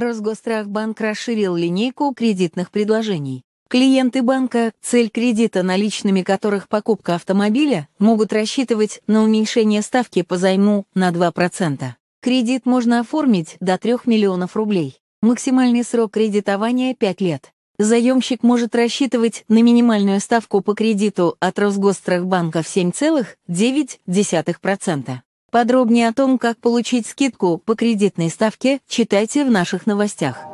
Росгострахбанк расширил линейку кредитных предложений. Клиенты банка, цель кредита, наличными которых покупка автомобиля, могут рассчитывать на уменьшение ставки по займу на 2%. Кредит можно оформить до 3 миллионов рублей. Максимальный срок кредитования – 5 лет. Заемщик может рассчитывать на минимальную ставку по кредиту от Росгострахбанка в 7,9%. Подробнее о том, как получить скидку по кредитной ставке, читайте в наших новостях.